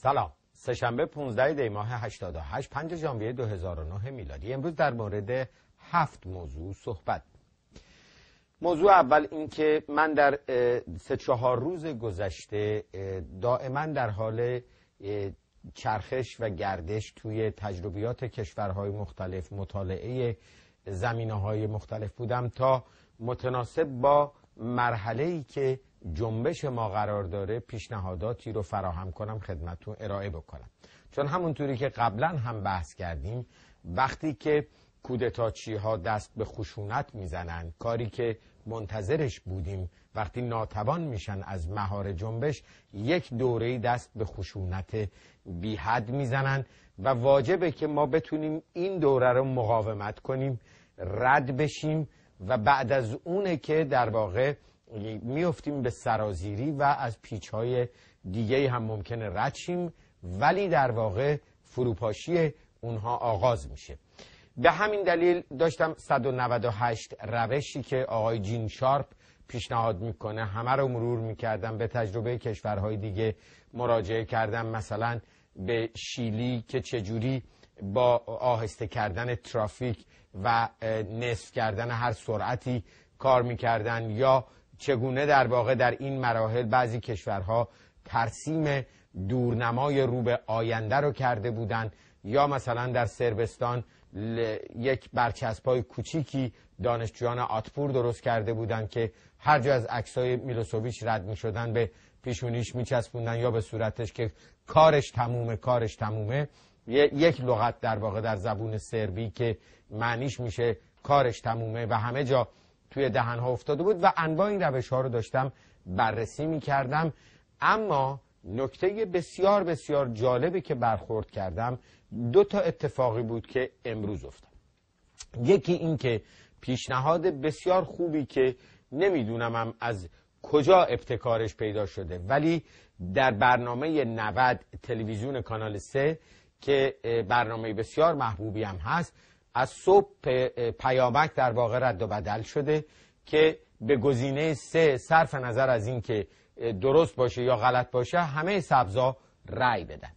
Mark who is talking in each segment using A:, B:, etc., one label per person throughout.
A: سلام سهشنبه 15 دی ماه 88 5 ژانویه 2009 میلادی امروز در مورد هفت موضوع صحبت موضوع اول اینکه من در سه چهار روز گذشته دائما در حال چرخش و گردش توی تجربیات کشورهای مختلف مطالعه زمینه های مختلف بودم تا متناسب با مرحله ای که جنبش ما قرار داره پیشنهاداتی رو فراهم کنم خدمتون ارائه بکنم چون همونطوری که قبلا هم بحث کردیم وقتی که کودتاچی ها دست به خشونت میزنن کاری که منتظرش بودیم وقتی ناتوان میشن از مهار جنبش یک دوره دست به خشونت بیحد میزنن و واجبه که ما بتونیم این دوره رو مقاومت کنیم رد بشیم و بعد از اونه که در واقع میفتیم به سرازیری و از پیچهای دیگه هم ممکنه رچیم ولی در واقع فروپاشی اونها آغاز میشه به همین دلیل داشتم 198 روشی که آقای جین شارپ پیشنهاد میکنه همه رو مرور میکردم به تجربه کشورهای دیگه مراجعه کردم مثلا به شیلی که چجوری با آهسته کردن ترافیک و نصف کردن هر سرعتی کار میکردن یا چگونه در واقع در این مراحل بعضی کشورها ترسیم دورنمای رو به آینده رو کرده بودند یا مثلا در سربستان یک برچسبای کوچیکی دانشجویان آتپور درست کرده بودند که هر جا از عکسای میلوسوویچ رد می شدن به پیشونیش میچسبوندن یا به صورتش که کارش تمومه کارش تمومه یک لغت در واقع در زبون سربی که معنیش میشه کارش تمومه و همه جا توی دهنها افتاده بود و انواع این روش ها رو داشتم بررسی می کردم اما نکته بسیار بسیار جالبی که برخورد کردم دو تا اتفاقی بود که امروز افتاد یکی این که پیشنهاد بسیار خوبی که هم از کجا ابتکارش پیدا شده ولی در برنامه 90 تلویزیون کانال 3 که برنامه بسیار محبوبی هم هست از صبح پیامک در واقع رد و بدل شده که به گزینه سه صرف نظر از اینکه درست باشه یا غلط باشه همه سبزها رای بدن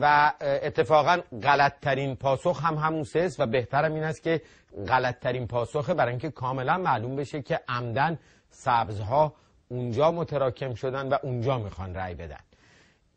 A: و اتفاقا غلطترین پاسخ هم همون سه و بهترم این است که غلطترین پاسخه برای اینکه کاملا معلوم بشه که عمدن سبزها اونجا متراکم شدن و اونجا میخوان رای بدن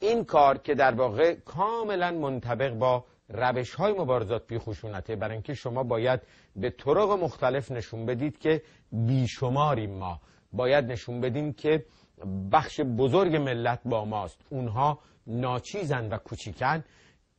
A: این کار که در واقع کاملا منطبق با روش های مبارزات بی خشونته برای اینکه شما باید به طرق مختلف نشون بدید که بیشماریم ما باید نشون بدیم که بخش بزرگ ملت با ماست اونها ناچیزن و کوچیکن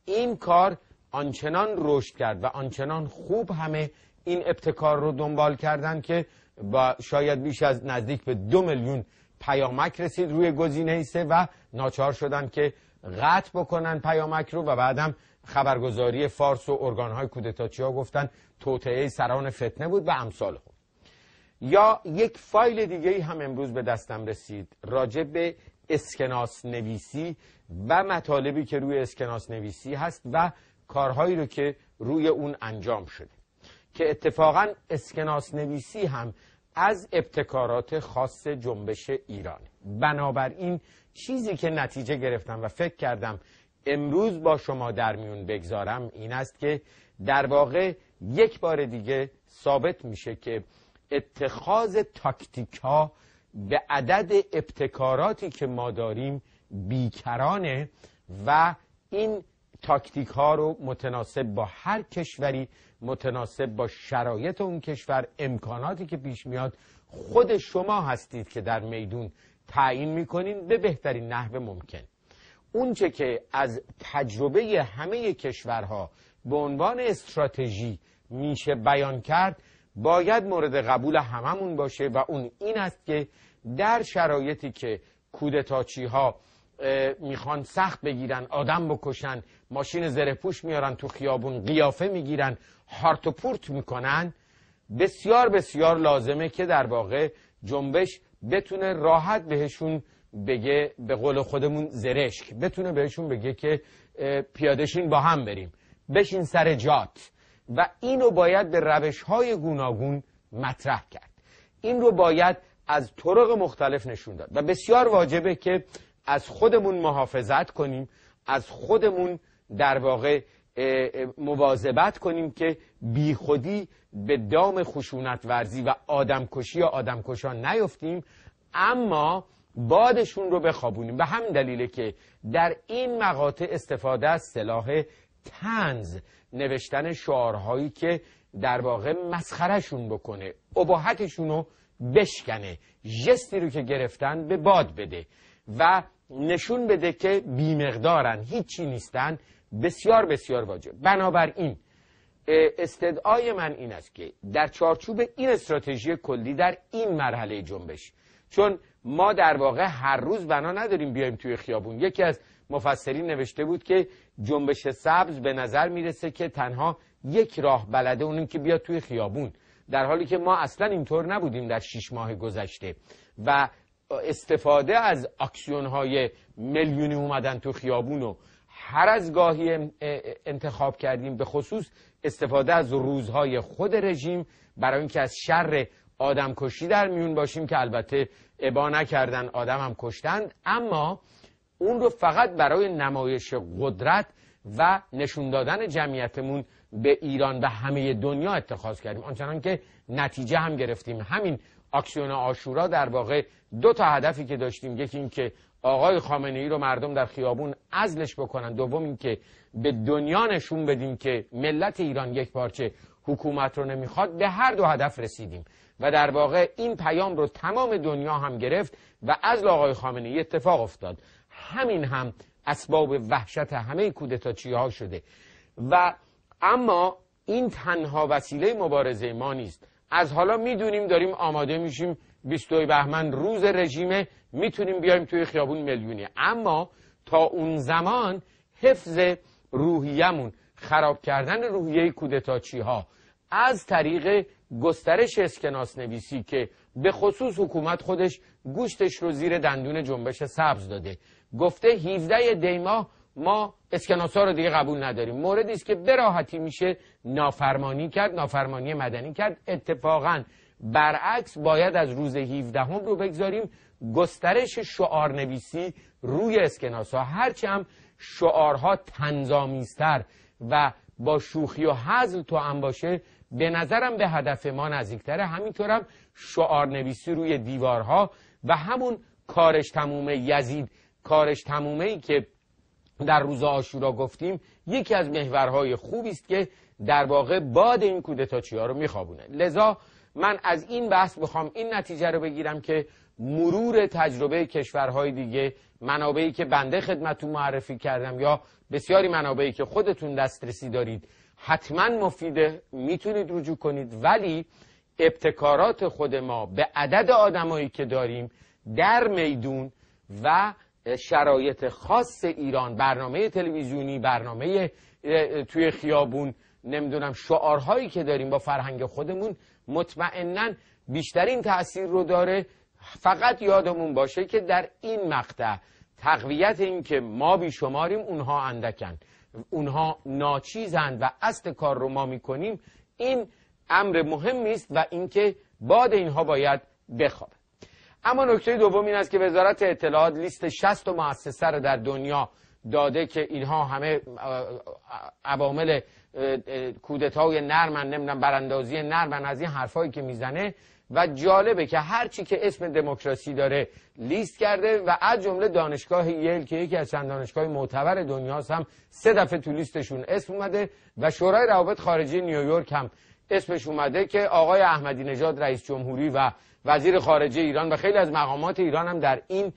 A: این کار آنچنان رشد کرد و آنچنان خوب همه این ابتکار رو دنبال کردن که با شاید بیش از نزدیک به دو میلیون پیامک رسید روی گزینه سه و ناچار شدن که قطع بکنن پیامک رو و بعدم خبرگزاری فارس و ارگانهای کودتاچی ها گفتن توطعه سران فتنه بود و امثال خود یا یک فایل دیگه هم امروز به دستم رسید راجع به اسکناس نویسی و مطالبی که روی اسکناس نویسی هست و کارهایی رو که روی اون انجام شده که اتفاقا اسکناس نویسی هم از ابتکارات خاص جنبش ایران بنابراین چیزی که نتیجه گرفتم و فکر کردم امروز با شما در میون بگذارم این است که در واقع یک بار دیگه ثابت میشه که اتخاذ تاکتیک ها به عدد ابتکاراتی که ما داریم بیکرانه و این تاکتیک ها رو متناسب با هر کشوری متناسب با شرایط اون کشور امکاناتی که پیش میاد خود شما هستید که در میدون تعیین میکنین به بهترین نحو ممکن اونچه که از تجربه همه کشورها به عنوان استراتژی میشه بیان کرد باید مورد قبول هممون باشه و اون این است که در شرایطی که کودتاچی ها میخوان سخت بگیرن آدم بکشن ماشین پوش میارن تو خیابون قیافه میگیرن هارتوپورت میکنن بسیار بسیار لازمه که در واقع جنبش بتونه راحت بهشون بگه به قول خودمون زرشک بتونه بهشون بگه که پیادشین با هم بریم بشین سر جات و اینو باید به روش های گوناگون مطرح کرد این رو باید از طرق مختلف نشون داد و بسیار واجبه که از خودمون محافظت کنیم از خودمون در واقع مواظبت کنیم که بیخودی به دام خشونت ورزی و آدمکشی یا آدمکشان نیفتیم اما بادشون رو بخوابونیم به همین دلیله که در این مقاطع استفاده از سلاح تنز نوشتن شعارهایی که در واقع مسخرشون بکنه عباحتشون رو بشکنه جستی رو که گرفتن به باد بده و نشون بده که بیمقدارن هیچی نیستن بسیار بسیار واجب بنابراین استدعای من این است که در چارچوب این استراتژی کلی در این مرحله جنبش چون ما در واقع هر روز بنا نداریم بیایم توی خیابون یکی از مفسرین نوشته بود که جنبش سبز به نظر میرسه که تنها یک راه بلده اونیم که بیا توی خیابون در حالی که ما اصلا اینطور نبودیم در شیش ماه گذشته و استفاده از اکسیون های میلیونی اومدن تو خیابون و هر از گاهی انتخاب کردیم به خصوص استفاده از روزهای خود رژیم برای اینکه از شر آدم کشی در میون باشیم که البته ابا نکردن آدم هم کشتند اما اون رو فقط برای نمایش قدرت و نشون دادن جمعیتمون به ایران و همه دنیا اتخاذ کردیم آنچنان که نتیجه هم گرفتیم همین آکسیون آشورا در واقع دو تا هدفی که داشتیم یکی آقای خامنه ای رو مردم در خیابون ازلش بکنن دوم اینکه به دنیا نشون بدیم که ملت ایران یک پارچه حکومت رو نمیخواد به هر دو هدف رسیدیم و در واقع این پیام رو تمام دنیا هم گرفت و از آقای خامنه ای اتفاق افتاد همین هم اسباب وحشت همه کودتاچی ها شده و اما این تنها وسیله مبارزه ما نیست از حالا میدونیم داریم آماده میشیم 22 بهمن روز رژیمه میتونیم بیایم توی خیابون میلیونی اما تا اون زمان حفظ روحیمون خراب کردن روحیه کودتاچی ها از طریق گسترش اسکناس نویسی که به خصوص حکومت خودش گوشتش رو زیر دندون جنبش سبز داده گفته 17 دیما ما اسکناس ها رو دیگه قبول نداریم موردی است که براحتی میشه نافرمانی کرد نافرمانی مدنی کرد اتفاقا برعکس باید از روز 17 هم رو بگذاریم گسترش شعار نویسی روی اسکناس ها هرچه هم شعارها تنظامیستر و با شوخی و حضل تو هم باشه به نظرم به هدف ما نزدیکتره همینطورم شعار نویسی روی دیوارها و همون کارش تمومه یزید کارش تمومه ای که در روز آشورا گفتیم یکی از محورهای خوبی است که در واقع باد این کودتاچی ها رو میخوابونه لذا من از این بحث بخوام این نتیجه رو بگیرم که مرور تجربه کشورهای دیگه منابعی که بنده خدمتون معرفی کردم یا بسیاری منابعی که خودتون دسترسی دارید حتما مفیده میتونید رجوع کنید ولی ابتکارات خود ما به عدد آدمایی که داریم در میدون و شرایط خاص ایران برنامه تلویزیونی برنامه توی خیابون نمیدونم شعارهایی که داریم با فرهنگ خودمون مطمئنا بیشترین تاثیر رو داره فقط یادمون باشه که در این مقطع تقویت این که ما بیشماریم اونها اندکن اونها ناچیزند و اصل کار رو ما میکنیم این امر مهمی است و اینکه باد اینها باید بخواد. اما نکته دوم این است که وزارت اطلاعات لیست 60 مؤسسه رو در دنیا داده که اینها همه عوامل کودتای نرمن نمیدونم براندازی نرمن از این حرفایی که میزنه و جالبه که هرچی که اسم دموکراسی داره لیست کرده و از جمله دانشگاه ییل که یکی از چند دانشگاه معتبر دنیاست هم سه دفعه تو لیستشون اسم اومده و شورای روابط خارجی نیویورک هم اسمش اومده که آقای احمدی نژاد رئیس جمهوری و وزیر خارجه ایران و خیلی از مقامات ایران هم در این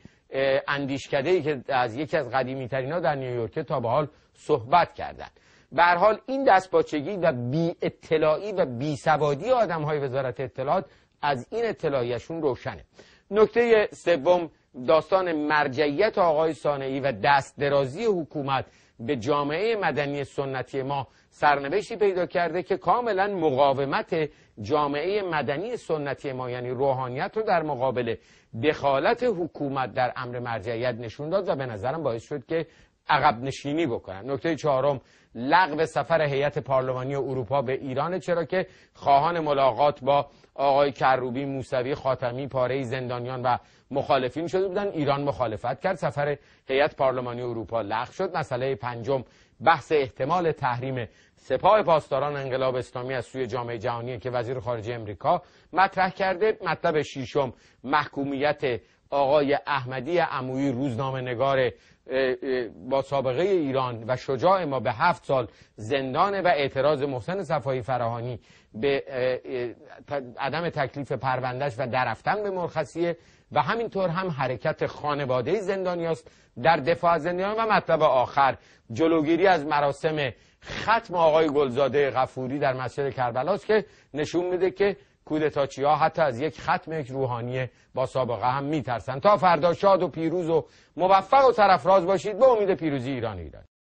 A: اندیشکده ای که از یکی از قدیمی ترین ها در نیویورک تا به حال صحبت کردند به حال این باچگی و بی اطلاعی و بی سوادی آدم های وزارت اطلاعات از این اطلاعیشون روشنه نکته سوم داستان مرجعیت آقای سانعی و دست درازی حکومت به جامعه مدنی سنتی ما سرنوشتی پیدا کرده که کاملا مقاومت جامعه مدنی سنتی ما یعنی روحانیت رو در مقابل دخالت حکومت در امر مرجعیت نشون داد و به نظرم باعث شد که عقب نشینی بکنن نکته چهارم لغو سفر هیئت پارلمانی اروپا به ایران چرا که خواهان ملاقات با آقای کروبی موسوی خاتمی پاره زندانیان و مخالفین شده بودن ایران مخالفت کرد سفر هیئت پارلمانی اروپا لغو شد مسئله پنجم بحث احتمال تحریم سپاه پاسداران انقلاب اسلامی از سوی جامعه جهانی که وزیر خارجه امریکا مطرح کرده مطلب شیشم محکومیت آقای احمدی عمویی روزنامه نگار با سابقه ایران و شجاع ما به هفت سال زندان و اعتراض محسن صفایی فراهانی به عدم تکلیف پروندش و درفتن به مرخصی و همینطور هم حرکت خانواده زندانیاست در دفاع از زندانیان و مطلب آخر جلوگیری از مراسم ختم آقای گلزاده غفوری در مسجد کربلا است که نشون میده که کودتاچی ها حتی از یک ختم یک روحانی با سابقه هم میترسن تا فردا شاد و پیروز و موفق و سرفراز باشید به امید پیروزی ایران ایران